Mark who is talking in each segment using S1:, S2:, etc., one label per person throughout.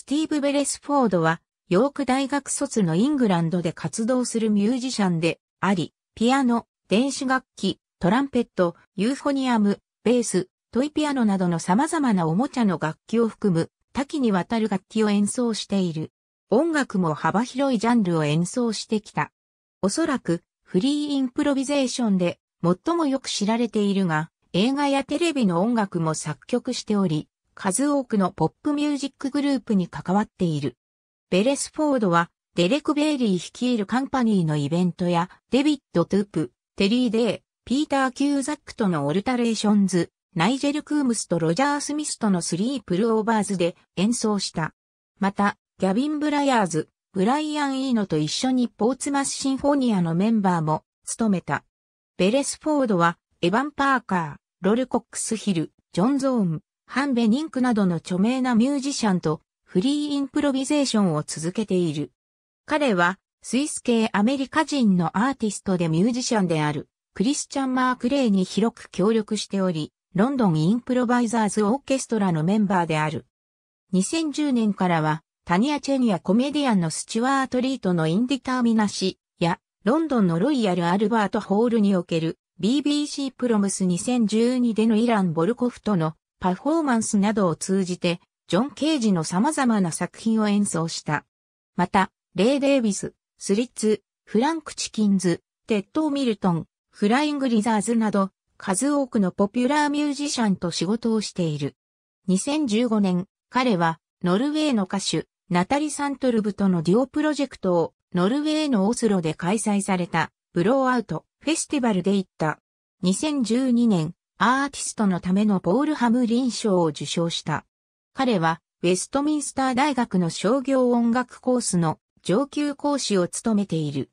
S1: スティーブ・ベレスフォードは、ヨーク大学卒のイングランドで活動するミュージシャンであり、ピアノ、電子楽器、トランペット、ユーフォニアム、ベース、トイピアノなどの様々なおもちゃの楽器を含む多岐にわたる楽器を演奏している。音楽も幅広いジャンルを演奏してきた。おそらくフリーインプロビゼーションで最もよく知られているが、映画やテレビの音楽も作曲しており、数多くのポップミュージックグループに関わっている。ベレスフォードは、デレク・ベイリー率いるカンパニーのイベントや、デビッド・トゥープ、テリー・デイ、ピーター・キューザックとのオルタレーションズ、ナイジェル・クームスとロジャー・スミスとのスリープル・オーバーズで演奏した。また、ギャビン・ブライアーズ、ブライアン・イーノと一緒にポーツマス・シンフォニアのメンバーも務めた。ベレスフォードは、エヴァン・パーカー、ロル・コックス・ヒル、ジョン・ゾーン、ハンベ・ニンクなどの著名なミュージシャンとフリーインプロビゼーションを続けている。彼はスイス系アメリカ人のアーティストでミュージシャンであるクリスチャン・マーク・レイに広く協力しており、ロンドンインプロバイザーズオーケストラのメンバーである。2010年からはタニア・チェンやコメディアンのスチュワート・リートのインディターミナシやロンドンのロイヤル・アルバート・ホールにおける BBC プロムス2012でのイラン・ボルコフとのパフォーマンスなどを通じて、ジョン・ケージの様々な作品を演奏した。また、レイ・デイビス、スリッツ、フランク・チキンズ、テッド・ミルトン、フライング・リザーズなど、数多くのポピュラーミュージシャンと仕事をしている。2015年、彼は、ノルウェーの歌手、ナタリ・サントルブとのデュオプロジェクトを、ノルウェーのオスロで開催された、ブローアウト、フェスティバルで行った。2012年、アーティストのためのポール・ハムリン賞を受賞した。彼は、ウェストミンスター大学の商業音楽コースの上級講師を務めている。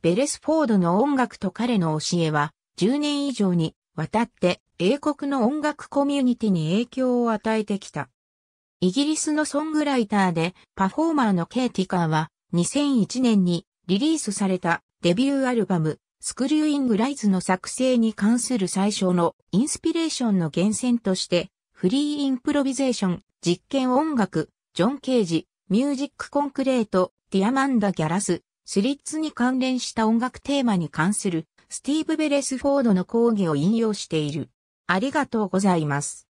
S1: ベレスフォードの音楽と彼の教えは、10年以上にわたって英国の音楽コミュニティに影響を与えてきた。イギリスのソングライターでパフォーマーのケイティカーは2001年にリリースされたデビューアルバムスクリューイングライズの作成に関する最小のインスピレーションの源泉として、フリーインプロビゼーション、実験音楽、ジョン・ケージ、ミュージック・コンクレート、ディアマンダ・ギャラス、スリッツに関連した音楽テーマに関するスティーブ・ベレスフォードの講義を引用している。ありがとうございます。